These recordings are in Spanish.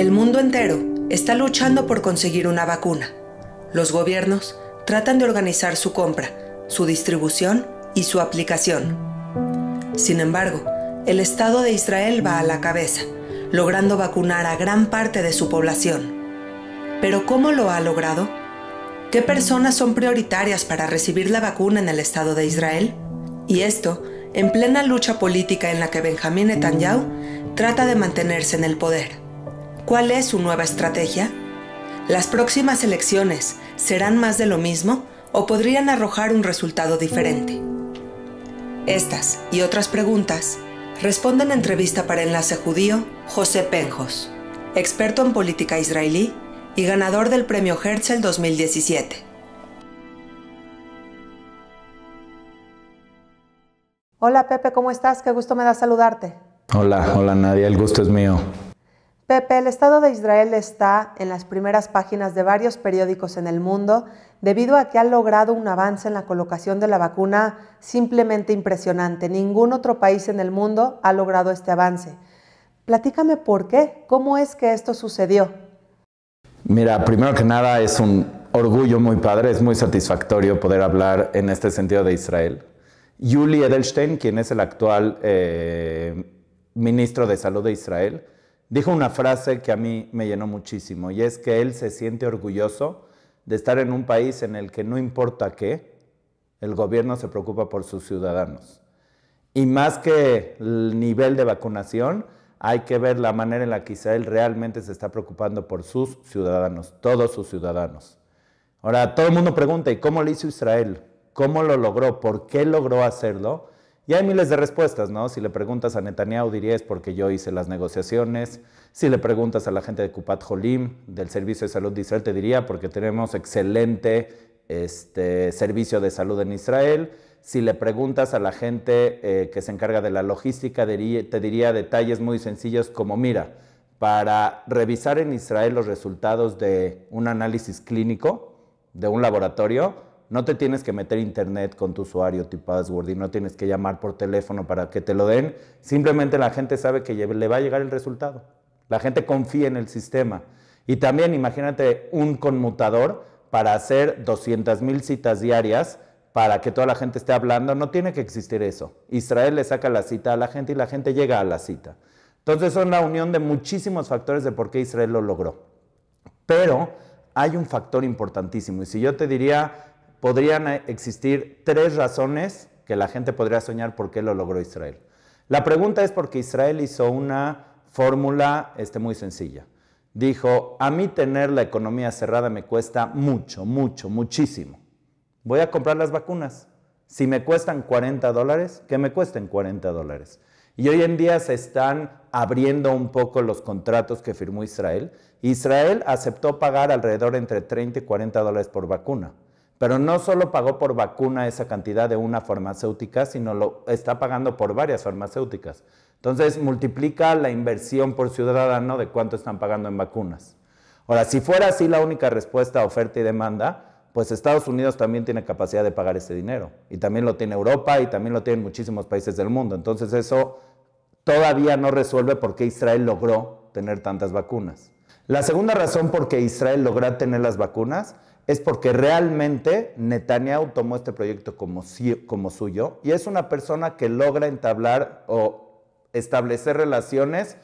El mundo entero está luchando por conseguir una vacuna. Los gobiernos tratan de organizar su compra, su distribución y su aplicación. Sin embargo, el Estado de Israel va a la cabeza, logrando vacunar a gran parte de su población. Pero ¿cómo lo ha logrado? ¿Qué personas son prioritarias para recibir la vacuna en el Estado de Israel? Y esto en plena lucha política en la que Benjamín Netanyahu trata de mantenerse en el poder. ¿Cuál es su nueva estrategia? ¿Las próximas elecciones serán más de lo mismo o podrían arrojar un resultado diferente? Estas y otras preguntas responden entrevista para Enlace Judío José Penjos, experto en política israelí y ganador del Premio Herzl 2017. Hola Pepe, ¿cómo estás? Qué gusto me da saludarte. Hola, hola Nadia, el gusto es mío. Pepe, el Estado de Israel está en las primeras páginas de varios periódicos en el mundo debido a que ha logrado un avance en la colocación de la vacuna simplemente impresionante. Ningún otro país en el mundo ha logrado este avance. Platícame por qué, cómo es que esto sucedió. Mira, primero que nada es un orgullo muy padre, es muy satisfactorio poder hablar en este sentido de Israel. Yuli Edelstein, quien es el actual eh, ministro de Salud de Israel, dijo una frase que a mí me llenó muchísimo y es que él se siente orgulloso de estar en un país en el que no importa qué, el gobierno se preocupa por sus ciudadanos. Y más que el nivel de vacunación, hay que ver la manera en la que Israel realmente se está preocupando por sus ciudadanos, todos sus ciudadanos. Ahora, todo el mundo pregunta, ¿y cómo lo hizo Israel? ¿Cómo lo logró? ¿Por qué logró hacerlo? Y hay miles de respuestas, ¿no? Si le preguntas a Netanyahu, dirías porque yo hice las negociaciones. Si le preguntas a la gente de Kupat Jolim, del Servicio de Salud de Israel, te diría porque tenemos excelente este, servicio de salud en Israel. Si le preguntas a la gente eh, que se encarga de la logística, te diría detalles muy sencillos como, mira, para revisar en Israel los resultados de un análisis clínico de un laboratorio, no te tienes que meter internet con tu usuario, tu password y no tienes que llamar por teléfono para que te lo den. Simplemente la gente sabe que le va a llegar el resultado. La gente confía en el sistema. Y también imagínate un conmutador para hacer 200.000 citas diarias para que toda la gente esté hablando. No tiene que existir eso. Israel le saca la cita a la gente y la gente llega a la cita. Entonces son la unión de muchísimos factores de por qué Israel lo logró. Pero hay un factor importantísimo. Y si yo te diría podrían eh, existir tres razones que la gente podría soñar por qué lo logró Israel. La pregunta es porque Israel hizo una fórmula este, muy sencilla. Dijo, a mí tener la economía cerrada me cuesta mucho, mucho, muchísimo. Voy a comprar las vacunas. Si me cuestan 40 dólares, que me cuesten 40 dólares. Y hoy en día se están abriendo un poco los contratos que firmó Israel. Israel aceptó pagar alrededor entre 30 y 40 dólares por vacuna. Pero no solo pagó por vacuna esa cantidad de una farmacéutica, sino lo está pagando por varias farmacéuticas. Entonces, multiplica la inversión por ciudadano de cuánto están pagando en vacunas. Ahora, si fuera así la única respuesta a oferta y demanda, pues Estados Unidos también tiene capacidad de pagar ese dinero. Y también lo tiene Europa y también lo tienen muchísimos países del mundo. Entonces eso todavía no resuelve por qué Israel logró tener tantas vacunas. La segunda razón por qué Israel logró tener las vacunas es porque realmente Netanyahu tomó este proyecto como, suyo y es una persona que logra entablar o establecer relaciones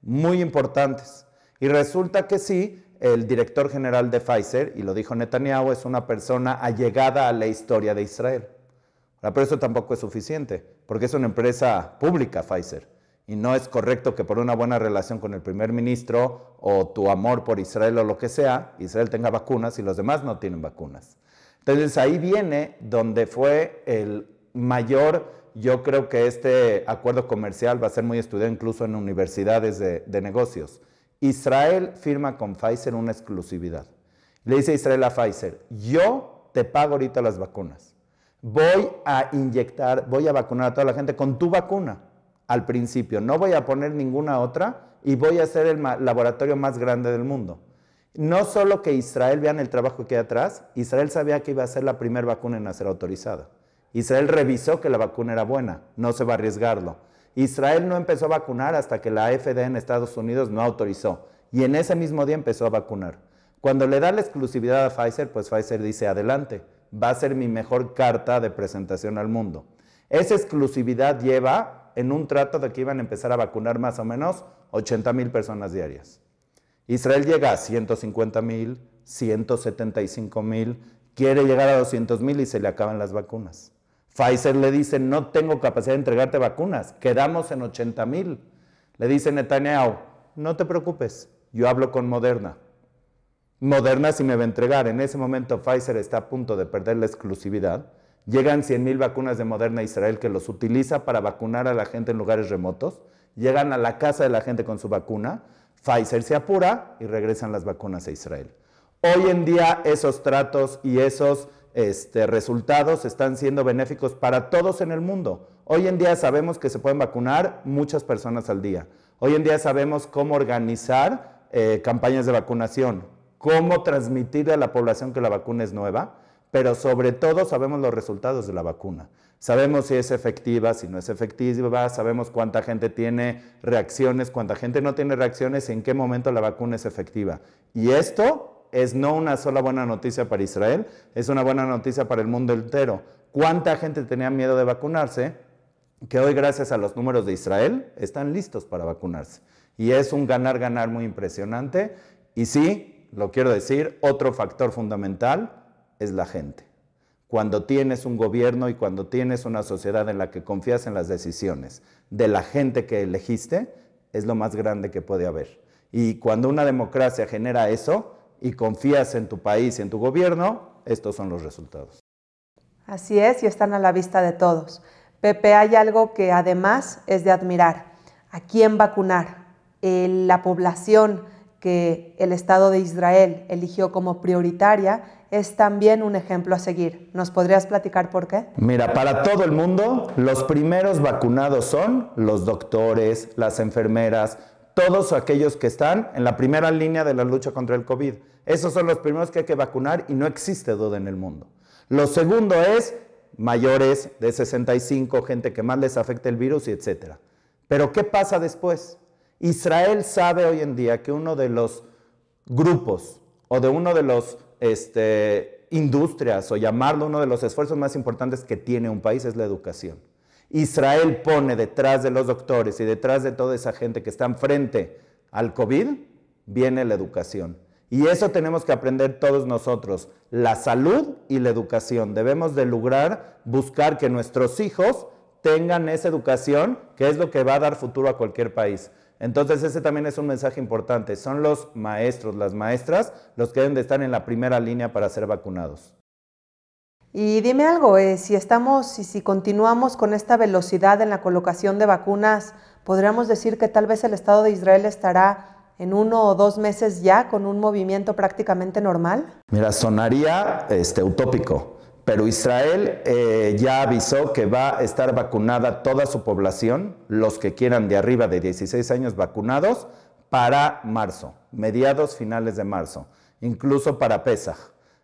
muy importantes. Y resulta que sí, el director general de Pfizer, y lo dijo Netanyahu, es una persona allegada a la historia de Israel. Pero eso tampoco es suficiente, porque es una empresa pública, Pfizer. Y no es correcto que por una buena relación con el primer ministro o tu amor por Israel o lo que sea, Israel tenga vacunas y los demás no tienen vacunas. Entonces ahí viene donde fue el mayor, yo creo que este acuerdo comercial va a ser muy estudiado incluso en universidades de, negocios. Israel firma con Pfizer una exclusividad. Le dice Israel a Pfizer, yo te pago ahorita las vacunas. Voy a inyectar, voy a vacunar a toda la gente con tu vacuna al principio, no voy a poner ninguna otra y voy a ser el laboratorio más grande del mundo. No solo que Israel, vean el trabajo que hay atrás, Israel sabía que iba a ser la primera vacuna en ser autorizada. Israel revisó que la vacuna era buena, no se va a arriesgarlo. Israel no empezó a vacunar hasta que la FDA en Estados Unidos no autorizó y en ese mismo día empezó a vacunar. Cuando le da la exclusividad a Pfizer, pues Pfizer dice, adelante, va a ser mi mejor carta de presentación al mundo. Esa exclusividad lleva en un trato de que iban a empezar a vacunar más o menos 80 mil personas diarias. Israel llega a 150 mil, 175 mil, quiere llegar a 200 mil y se le acaban las vacunas. Pfizer le dice, no tengo capacidad de entregarte vacunas, quedamos en 80 mil. Le dice Netanyahu, no te preocupes, yo hablo con Moderna. Moderna sí me va a entregar. En ese momento Pfizer está a punto de perder la exclusividad Llegan 100.000 vacunas de Moderna a Israel que los utiliza para vacunar a la gente en lugares remotos. Llegan a la casa de la gente con su vacuna. Pfizer se apura y regresan las vacunas a Israel. Hoy en día esos tratos y esos este, resultados están siendo benéficos para todos en el mundo. Hoy en día sabemos que se pueden vacunar muchas personas al día. Hoy en día sabemos cómo organizar eh, campañas de vacunación, cómo transmitir a la población que la vacuna es nueva pero sobre todo sabemos los resultados de la vacuna. Sabemos si es efectiva, si no es efectiva, sabemos cuánta gente tiene reacciones, cuánta gente no tiene reacciones, en qué momento la vacuna es efectiva. Y esto es no una sola buena noticia para Israel, es una buena noticia para el mundo entero. ¿Cuánta gente tenía miedo de vacunarse? Que hoy gracias a los números de Israel están listos para vacunarse. Y es un ganar-ganar muy impresionante. Y sí, lo quiero decir, otro factor fundamental es la gente. Cuando tienes un gobierno y cuando tienes una sociedad en la que confías en las decisiones de la gente que elegiste, es lo más grande que puede haber. Y cuando una democracia genera eso y confías en tu país y en tu gobierno, estos son los resultados. Así es, y están a la vista de todos. Pepe, hay algo que además es de admirar. ¿A quién vacunar? Eh, la población, que el Estado de Israel eligió como prioritaria es también un ejemplo a seguir. ¿Nos podrías platicar por qué? Mira, para todo el mundo, los primeros vacunados son los doctores, las enfermeras, todos aquellos que están en la primera línea de la lucha contra el COVID. Esos son los primeros que hay que vacunar y no existe duda en el mundo. Lo segundo es mayores de 65, gente que más les afecta el virus y etcétera. Pero ¿qué pasa después? Israel sabe hoy en día que uno de los grupos o de uno de los este, industrias o llamarlo uno de los esfuerzos más importantes que tiene un país es la educación. Israel pone detrás de los doctores y detrás de toda esa gente que está frente al COVID, viene la educación. Y eso tenemos que aprender todos nosotros, la salud y la educación. Debemos de lograr buscar que nuestros hijos tengan esa educación, que es lo que va a dar futuro a cualquier país. Entonces ese también es un mensaje importante. Son los maestros, las maestras, los que deben de estar en la primera línea para ser vacunados. Y dime algo, eh, si estamos si continuamos con esta velocidad en la colocación de vacunas, podríamos decir que tal vez el Estado de Israel estará en uno o dos meses ya con un movimiento prácticamente normal? Mira, sonaría este, utópico, pero Israel eh, ya avisó que va a estar vacunada toda su población, los que quieran de arriba de 16 años vacunados, para marzo, mediados finales de marzo, incluso para Pesaj.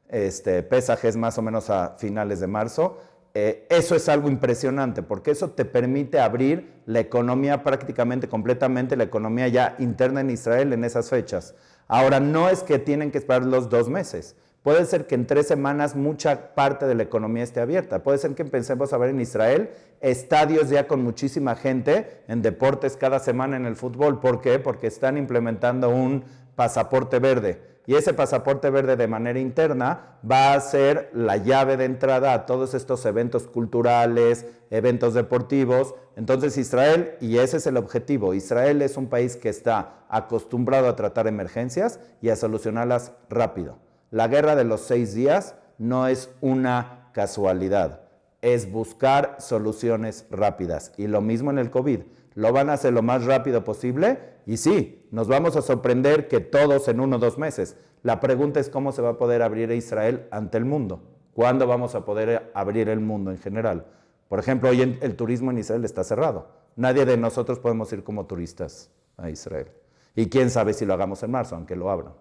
Este, Pesaj es más o menos a finales de marzo. Eh, eso es algo impresionante porque eso te permite abrir la economía prácticamente completamente, la economía ya interna en Israel en esas fechas. Ahora, no es que tienen que esperar los dos meses Puede ser que en tres semanas mucha parte de la economía esté abierta. Puede ser que empecemos a ver en Israel estadios ya con muchísima gente en deportes cada semana en el fútbol. ¿Por qué? Porque están implementando un pasaporte verde. Y ese pasaporte verde de manera interna va a ser la llave de entrada a todos estos eventos culturales, eventos deportivos. Entonces Israel, y ese es el objetivo, Israel es un país que está acostumbrado a tratar emergencias y a solucionarlas rápido. La guerra de los seis días no es una casualidad, es buscar soluciones rápidas. Y lo mismo en el COVID, lo van a hacer lo más rápido posible y sí, nos vamos a sorprender que todos en uno o dos meses. La pregunta es cómo se va a poder abrir Israel ante el mundo, cuándo vamos a poder abrir el mundo en general. Por ejemplo, hoy el turismo en Israel está cerrado. Nadie de nosotros podemos ir como turistas a Israel. Y quién sabe si lo hagamos en marzo, aunque lo abran.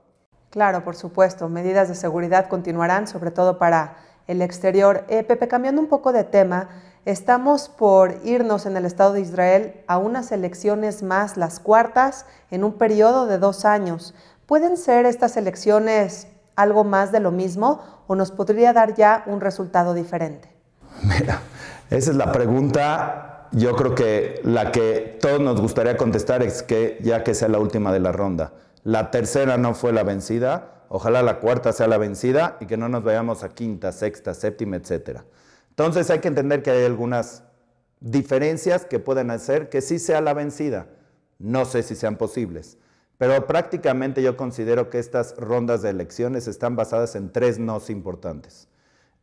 Claro, por supuesto. Medidas de seguridad continuarán, sobre todo para el exterior. Eh, Pepe, cambiando un poco de tema, estamos por irnos en el Estado de Israel a unas elecciones más, las cuartas, en un periodo de dos años. ¿Pueden ser estas elecciones algo más de lo mismo o nos podría dar ya un resultado diferente? Mira, esa es la pregunta, yo creo que la que todos nos gustaría contestar es que ya que sea la última de la ronda. La tercera no fue la vencida. Ojalá la cuarta sea la vencida y que no nos vayamos a quinta, sexta, séptima, etc. Entonces hay que entender que hay algunas diferencias que pueden hacer que sí sea la vencida. No sé si sean posibles. Pero prácticamente yo considero que estas rondas de elecciones están basadas en tres nos importantes.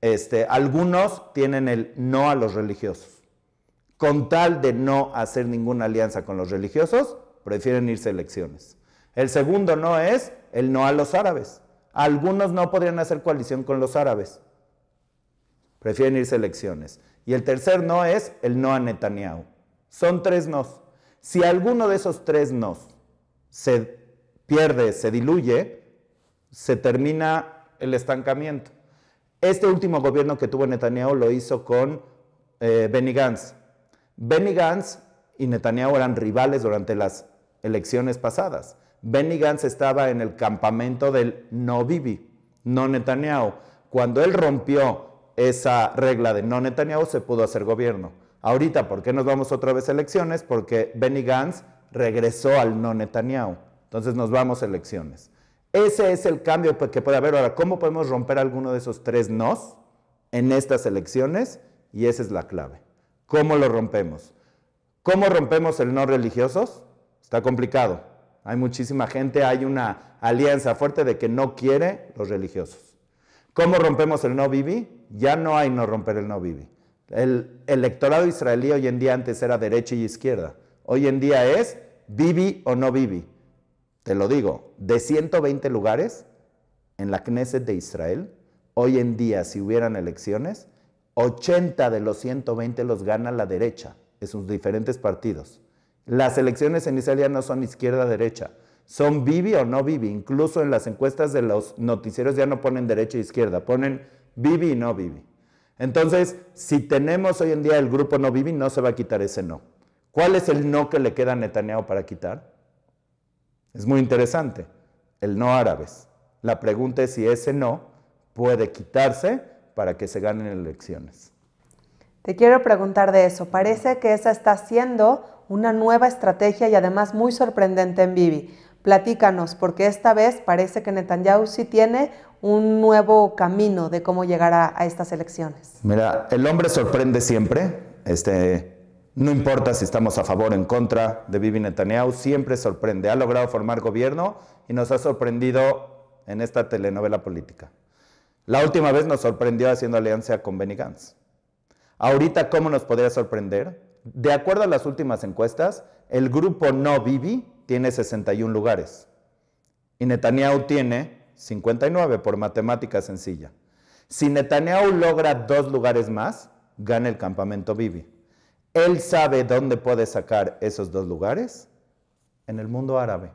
Este, algunos tienen el no a los religiosos. Con tal de no hacer ninguna alianza con los religiosos, prefieren irse a elecciones. El segundo no es el no a los árabes. Algunos no podrían hacer coalición con los árabes. Prefieren irse a elecciones. Y el tercer no es el no a Netanyahu. Son tres nos. Si alguno de esos tres nos se pierde, se diluye, se termina el estancamiento. Este último gobierno que tuvo Netanyahu lo hizo con eh, Benny Gantz. Benny Gantz y Netanyahu eran rivales durante las elecciones pasadas. Benny Gantz estaba en el campamento del no Bibi, no Netanyahu. Cuando él rompió esa regla de no Netanyahu, se pudo hacer gobierno. Ahorita, ¿por qué nos vamos otra vez a elecciones? Porque Benny Gantz regresó al no Netanyahu. Entonces nos vamos a elecciones. Ese es el cambio pues, que puede haber. Ahora, ¿cómo podemos romper alguno de esos tres nos en estas elecciones? Y esa es la clave. ¿Cómo lo rompemos? ¿Cómo rompemos el no religiosos? Está complicado. Hay muchísima gente, hay una alianza fuerte de que no quiere los religiosos. ¿Cómo rompemos el no viví? Ya no hay no romper el no viví. El electorado israelí hoy en día antes era derecha y izquierda. Hoy en día es vivi o no vivi. Te lo digo, de 120 lugares en la Knesset de Israel, hoy en día si hubieran elecciones, 80 de los 120 los gana la derecha, en sus diferentes partidos. Las elecciones en ya no son izquierda-derecha, son vivi o no vivi. Incluso en las encuestas de los noticieros ya no ponen derecha e izquierda, ponen vivi y no vivi. Entonces, si tenemos hoy en día el grupo no vivi, no se va a quitar ese no. ¿Cuál es el no que le queda a Netanyahu para quitar? Es muy interesante, el no árabes. La pregunta es si ese no puede quitarse para que se ganen elecciones. Te quiero preguntar de eso. Parece que esa está siendo una nueva estrategia y además muy sorprendente en Bibi. Platícanos, porque esta vez parece que Netanyahu sí tiene un nuevo camino de cómo llegar a, estas elecciones. Mira, el hombre sorprende siempre. Este, no importa si estamos a favor o en contra de Vivi Netanyahu, siempre sorprende. Ha logrado formar gobierno y nos ha sorprendido en esta telenovela política. La última vez nos sorprendió haciendo alianza con Benny Gantz. Ahorita, ¿cómo nos podría sorprender? De acuerdo a las últimas encuestas, el grupo no Bibi tiene 61 lugares y Netanyahu tiene 59 por matemática sencilla. Si Netanyahu logra dos lugares más, gana el campamento Bibi. Él sabe dónde puede sacar esos dos lugares en el mundo árabe.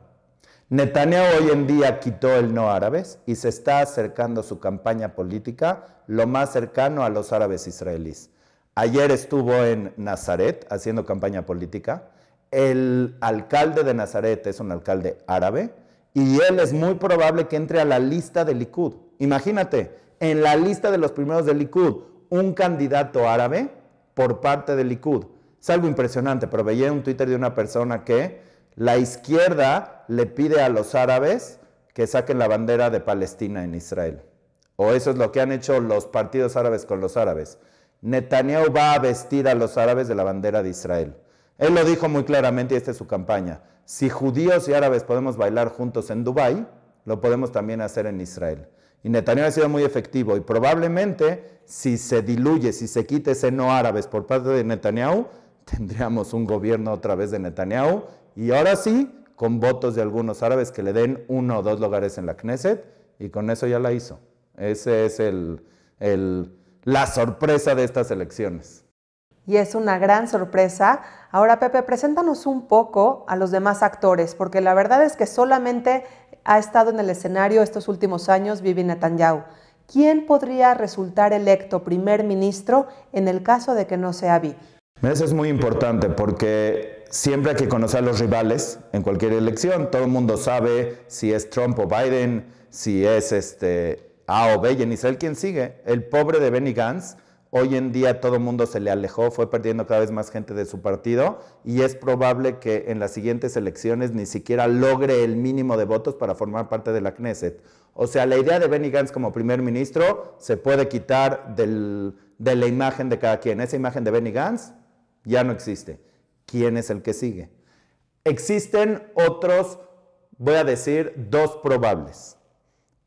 Netanyahu hoy en día quitó el no árabes y se está acercando su campaña política lo más cercano a los árabes israelíes. Ayer estuvo en Nazaret haciendo campaña política. El alcalde de Nazaret es un alcalde árabe y él es muy probable que entre a la lista de Likud. Imagínate, en la lista de los primeros de Likud, un candidato árabe por parte de Likud. Es algo impresionante, pero veía un Twitter de una persona que la izquierda le pide a los árabes que saquen la bandera de Palestina en Israel. O eso es lo que han hecho los partidos árabes con los árabes. Netanyahu va a vestir a los árabes de la bandera de Israel. Él lo dijo muy claramente y esta es su campaña. Si judíos y árabes podemos bailar juntos en Dubái, lo podemos también hacer en Israel. Y Netanyahu ha sido muy efectivo y probablemente si se diluye, si se quita ese no árabes por parte de Netanyahu, tendríamos un gobierno otra vez de Netanyahu y ahora sí con votos de algunos árabes que le den uno o dos lugares en la Knesset y con eso ya la hizo. Ese es el, el la sorpresa de estas elecciones. Y es una gran sorpresa. Ahora, Pepe, preséntanos un poco a los demás actores, porque la verdad es que solamente ha estado en el escenario estos últimos años Vivi Netanyahu. ¿Quién podría resultar electo primer ministro en el caso de que no sea Bibi? Eso es muy importante porque siempre hay que conocer a los rivales en cualquier elección. Todo el mundo sabe si es Trump o Biden, si es este, Ah, o Y en ¿quién sigue? El pobre de Benny Gantz. Hoy en día todo el mundo se le alejó, fue perdiendo cada vez más gente de su partido y es probable que en las siguientes elecciones ni siquiera logre el mínimo de votos para formar parte de la Knesset. O sea, la idea de Benny Gantz como primer ministro se puede quitar de la imagen de cada quien. Esa imagen de Benny Gantz ya no existe. ¿Quién es el que sigue? Existen otros, voy a decir, dos probables.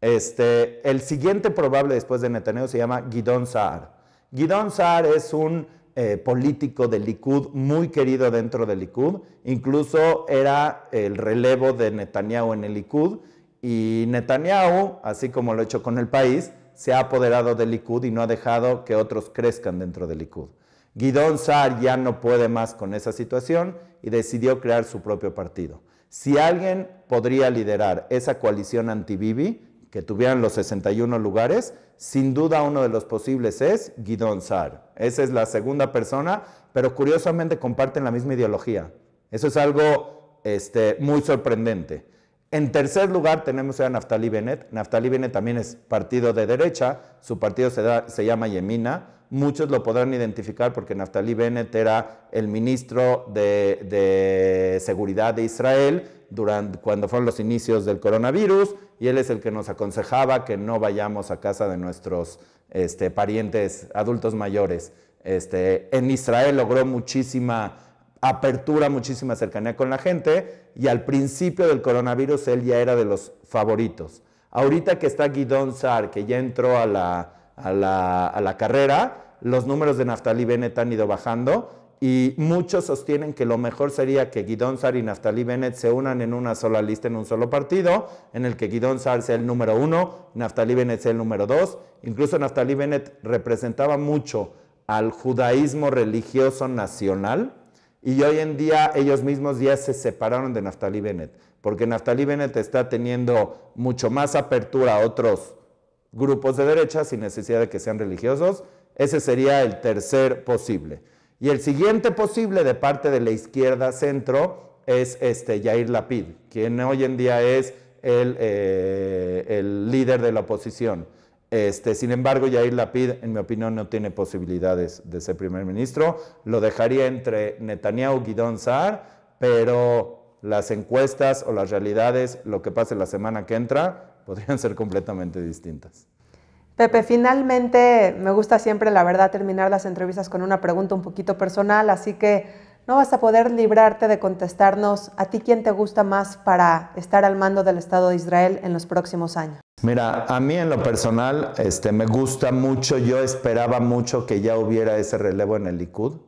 Este, el siguiente probable después de Netanyahu se llama Guidón Saar. Guidón Saar es un eh, político de Likud muy querido dentro de Likud. Incluso era el relevo de Netanyahu en el Likud. Y Netanyahu, así como lo ha hecho con el país, se ha apoderado de Likud y no ha dejado que otros crezcan dentro de Likud. Guidón Saar ya no puede más con esa situación y decidió crear su propio partido. Si alguien podría liderar esa coalición anti-Bibi, que tuvieran los 61 lugares, sin duda uno de los posibles es Guidón Sar. Esa es la segunda persona, pero curiosamente comparten la misma ideología. Eso es algo este, muy sorprendente. En tercer lugar tenemos a Naftali Bennett. Naftali Bennett también es partido de derecha, su partido se, llama Yemina. Muchos lo podrán identificar porque Naftali Bennett era el ministro de, de Seguridad de Israel durante, cuando fueron los inicios del coronavirus y él es el que nos aconsejaba que no vayamos a casa de nuestros este, parientes adultos mayores. Este, en Israel logró muchísima apertura, muchísima cercanía con la gente y al principio del coronavirus él ya era de los favoritos. Ahorita que está Guidón Sar, que ya entró a la, a la, a la carrera, los números de Naftali Bennett han ido bajando y muchos sostienen que lo mejor sería que Guidón Sar y Naftali Bennett se unan en una sola lista, en un solo partido, en el que Guidón Sar sea el número uno, Naftali Bennett sea el número dos. Incluso Naftali Bennett representaba mucho al judaísmo religioso nacional y hoy en día ellos mismos ya se separaron de Naftali Bennett, porque Naftali Bennett está teniendo mucho más apertura a otros grupos de derecha sin necesidad de que sean religiosos. Ese sería el tercer posible. Y el siguiente posible de parte de la izquierda centro es este Yair Lapid, quien hoy en día es eh, el, líder de la oposición. Este, sin embargo, Yair Lapid, en mi opinión, no tiene posibilidades de ser primer ministro. Lo dejaría entre Netanyahu y Guidón Saar, pero las encuestas o las realidades, lo que pase la semana que entra, podrían ser completamente distintas. Pepe, finalmente me gusta siempre, la verdad, terminar las entrevistas con una pregunta un poquito personal, así que no vas a poder librarte de contestarnos a ti quién te gusta más para estar al mando del Estado de Israel en los próximos años. Mira, a mí en lo personal este, me gusta mucho, yo esperaba mucho que ya hubiera ese relevo en el Likud,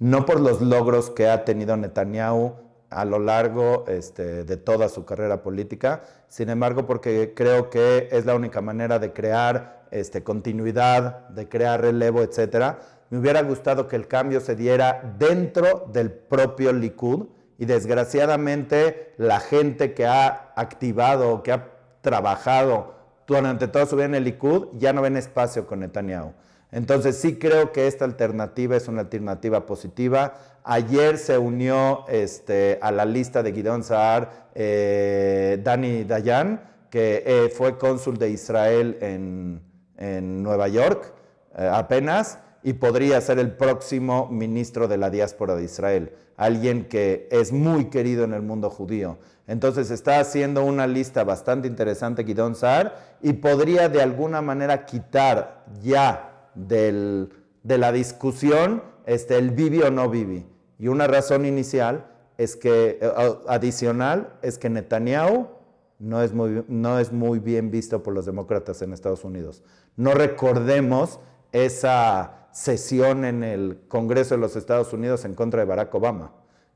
no por los logros que ha tenido Netanyahu, a lo largo este, de toda su carrera política. Sin embargo, porque creo que es la única manera de crear este, continuidad, de crear relevo, etcétera. Me hubiera gustado que el cambio se diera dentro del propio Likud y desgraciadamente la gente que ha activado, que ha trabajado durante toda su vida en el Likud, ya no ven espacio con Netanyahu. Entonces sí creo que esta alternativa es una alternativa positiva. Ayer se unió este, a la lista de Guidón Saar eh, Dani Dayan, que eh, fue cónsul de Israel en, Nueva York eh, apenas y podría ser el próximo ministro de la diáspora de Israel, alguien que es muy querido en el mundo judío. Entonces está haciendo una lista bastante interesante Guidón Saar y podría de alguna manera quitar ya de la discusión, este, el vivi o no vivi. Y una razón inicial es que, eh, adicional, es que Netanyahu no es, muy, bien visto por los demócratas en Estados Unidos. No recordemos esa sesión en el Congreso de los Estados Unidos en contra de Barack Obama.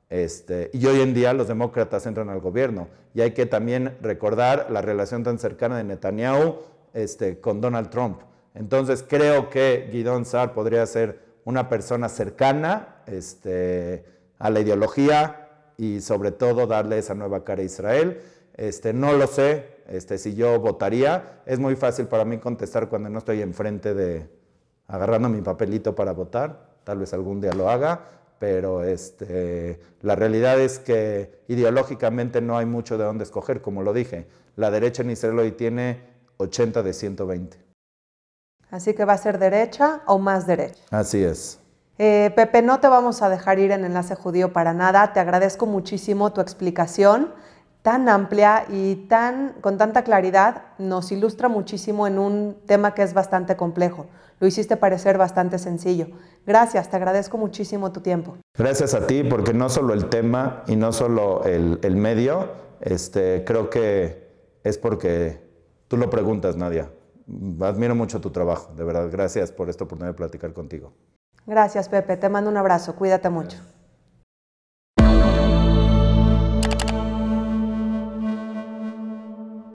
Este, y hoy en día los demócratas entran al gobierno y hay que también recordar la relación tan cercana de Netanyahu este, con Donald Trump. Entonces creo que Guidón Sar podría ser una persona cercana este, a la ideología y sobre todo darle esa nueva cara a Israel. Este, no lo sé este, si yo votaría. Es muy fácil para mí contestar cuando no estoy enfrente de agarrando mi papelito para votar. Tal vez algún día lo haga, pero este, la realidad es que ideológicamente no hay mucho de dónde escoger, como lo dije. La derecha en Israel hoy tiene 80 de 120. Así que va a ser derecha o más derecha. Así es. Eh, Pepe, no te vamos a dejar ir en Enlace Judío para nada. Te agradezco muchísimo tu explicación tan amplia y tan, con tanta claridad. Nos ilustra muchísimo en un tema que es bastante complejo. Lo hiciste parecer bastante sencillo. Gracias, te agradezco muchísimo tu tiempo. Gracias a ti, porque no solo el tema y no solo el, el medio, este, creo que es porque tú lo preguntas, Nadia admiro mucho tu trabajo, de verdad. Gracias por esta oportunidad de platicar contigo. Gracias, Pepe. Te mando un abrazo. Cuídate mucho.